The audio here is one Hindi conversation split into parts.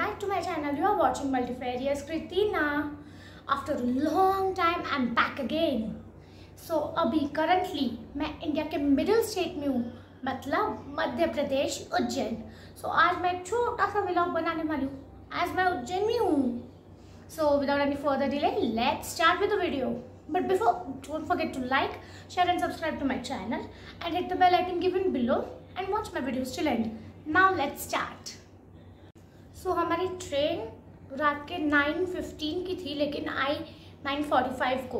back to my channel you are watching multifarious Kritina after a long time I'm back again so abhi currently मैं इंडिया के middle state में हूँ मतलब मध्य Madhya Pradesh, Ujjain. so, आज मैं एक छोटा सा व्लॉग बनाने वाली हूँ Ujjain मैं Ujjain So, without any further delay, let's start with the video. But before, don't forget to like, share and subscribe to my channel and hit the bell icon given below and watch my videos till end. Now let's start. So so, हमारी ट्रेन रात के नाइन फिफ्टीन की थी लेकिन आई नाइन फोर्टी फाइव को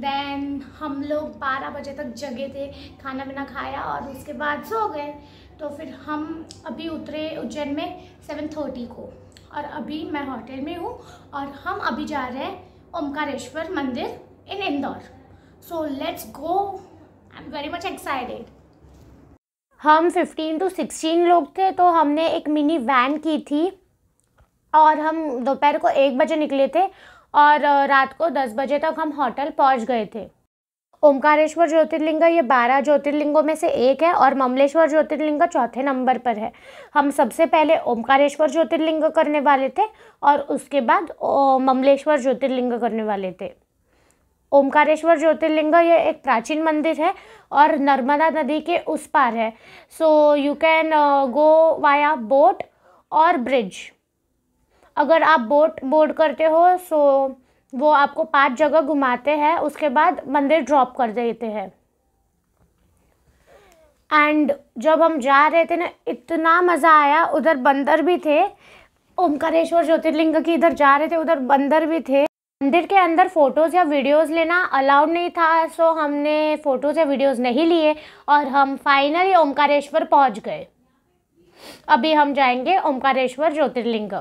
देन हम लोग बारह बजे तक जगे थे खाना बिना खाया और उसके बाद सो गए तो फिर हम अभी उतरे उज्जैन में सेवन थर्टी को और अभी मैं होटल में हूँ और हम अभी जा रहे हैं ओमकारेश्वर मंदिर in Indore so let's go I am very much excited हम फिफ्टीन टू सिक्सटीन लोग थे तो हमने एक मिनी वैन की थी और हम दोपहर को एक बजे निकले थे और रात को दस बजे तक हम होटल पहुंच गए थे ओमकारेश्वर ज्योतिर्लिंग ये बारह ज्योतिर्लिंगों में से एक है और ममलेश्वर ज्योतिर्लिंग चौथे नंबर पर है हम सबसे पहले ओमकारेश्वर ज्योतिर्लिंग करने वाले थे और उसके बाद ममलेश्वर ज्योतिर्लिंग करने वाले थे ओमकारेश्वर ज्योतिर्लिंग ये एक प्राचीन मंदिर है और नर्मदा नदी के उस पार है so you can go via boat और ब्रिज अगर आप बोट बोर्ड करते हो सो वो आपको पांच जगह घुमाते हैं उसके बाद मंदिर ड्रॉप कर देते हैं एंड जब हम जा रहे थे ना इतना मज़ा आया उधर बंदर भी थे ओमकारेश्वर ज्योतिर्लिंग की इधर जा रहे थे उधर बंदर भी थे मंदिर के अंदर फ़ोटोज़ या वीडियोस लेना अलाउड नहीं था सो हमने फ़ोटोज़ या वीडियोस नहीं लिए और हम फाइनली ओमकारेश्वर पहुंच गए अभी हम जाएंगे ओमकारेश्वर ज्योतिर्लिंग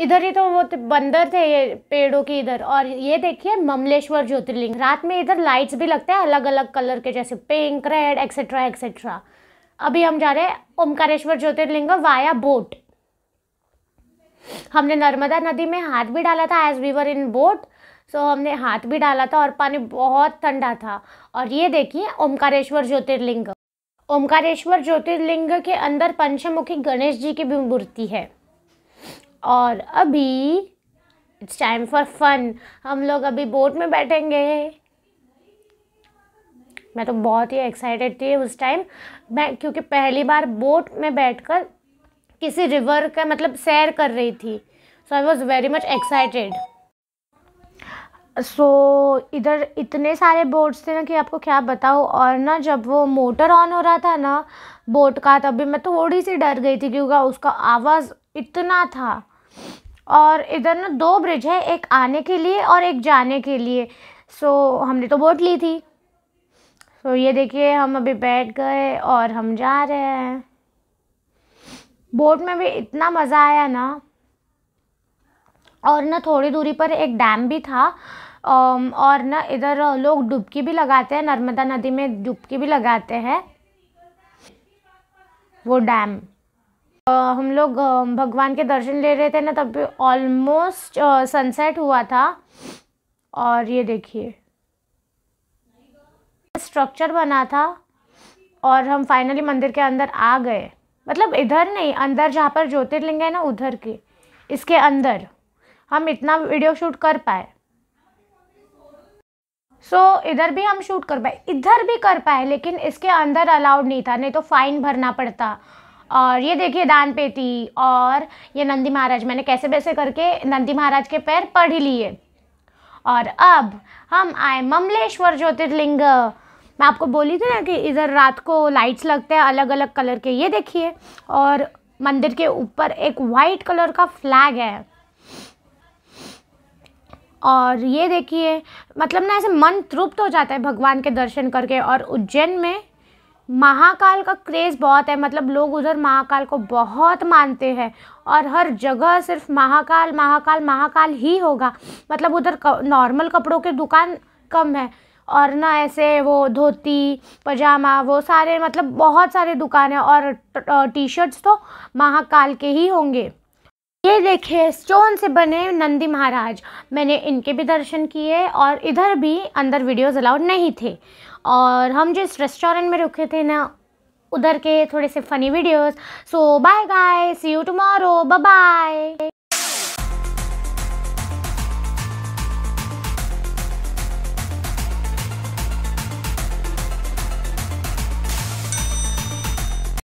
इधर ही तो वो तो बंदर थे ये पेड़ों के इधर और ये देखिए ममलेश्वर ज्योतिर्लिंग रात में इधर लाइट्स भी लगते हैं अलग अलग कलर के जैसे पिंक रेड एक्सेट्रा एक्सेट्रा अभी हम जा रहे हैं ओमकारेश्वर ज्योतिर्लिंग वाया बोट हमने नर्मदा नदी में हाथ भी डाला था एज वर इन बोट सो हमने हाथ भी डाला था और पानी बहुत ठंडा था और ये देखिए ओमकारेश्वर ज्योतिर्लिंग ओमकारेश्वर ज्योतिर्लिंग के अंदर पंचमुखी गणेश जी की भी मूर्ति है और अभी इट्स टाइम फॉर फन हम लोग अभी बोट में बैठेंगे मैं तो बहुत ही एक्साइटेड थी उस टाइम मैं क्योंकि पहली बार बोट में बैठकर किसी रिवर का मतलब सैर कर रही थी so I was very much excited so इधर इतने सारे बोट्स थे ना कि आपको क्या बताओ और ना जब वो मोटर ऑन हो रहा था ना बोट का तभी मैं थोड़ी सी डर गई थी क्योंकि उसका आवाज़ इतना था और इधर ना दो ब्रिज है एक आने के लिए और एक जाने के लिए सो so, हमने तो बोट ली थी सो so, ये देखिए हम अभी बैठ गए और हम जा रहे हैं बोट में भी इतना मज़ा आया ना और ना थोड़ी दूरी पर एक डैम भी था और ना इधर लोग डुबकी भी लगाते हैं नर्मदा नदी में डुबकी भी लगाते हैं वो डैम हम लोग भगवान के दर्शन ले रहे थे ना तब भी ऑलमोस्ट सनसेट हुआ था और ये देखिए स्ट्रक्चर बना था और हम फाइनली मंदिर के अंदर आ गए मतलब इधर नहीं अंदर जहाँ पर ज्योतिर्लिंग है ना उधर के इसके अंदर हम इतना वीडियो शूट कर पाए सो so, इधर भी हम शूट कर पाए इधर भी कर पाए लेकिन इसके अंदर अलाउड नहीं था नहीं तो फ़ाइन भरना पड़ता और ये देखिए दान पेटी और ये नंदी महाराज मैंने कैसे वैसे करके नंदी महाराज के पैर पढ़ लिए और अब हम आए ममलेश्वर ज्योतिर्लिंग मैं आपको बोली थी ना कि इधर रात को लाइट्स लगते हैं अलग अलग कलर के ये देखिए और मंदिर के ऊपर एक वाइट कलर का फ्लैग है और ये देखिए मतलब ना ऐसे मन तृप्त हो जाता है भगवान के दर्शन करके और उज्जैन में महाकाल का क्रेज़ बहुत है मतलब लोग उधर महाकाल को बहुत मानते हैं और हर जगह सिर्फ महाकाल महाकाल महाकाल ही होगा मतलब उधर नॉर्मल कपड़ों की दुकान कम है और ना ऐसे वो धोती पजामा वो सारे मतलब बहुत सारे दुकानें और टी शर्ट्स तो महाकाल के ही होंगे ये देखिए स्टोन से बने नंदी महाराज मैंने इनके भी दर्शन किए और इधर भी अंदर वीडियोस अलाउड नहीं थे और हम जिस रेस्टोरेंट में रुके थे ना उधर के थोड़े से funny videos so bye guys see you tomorrow bye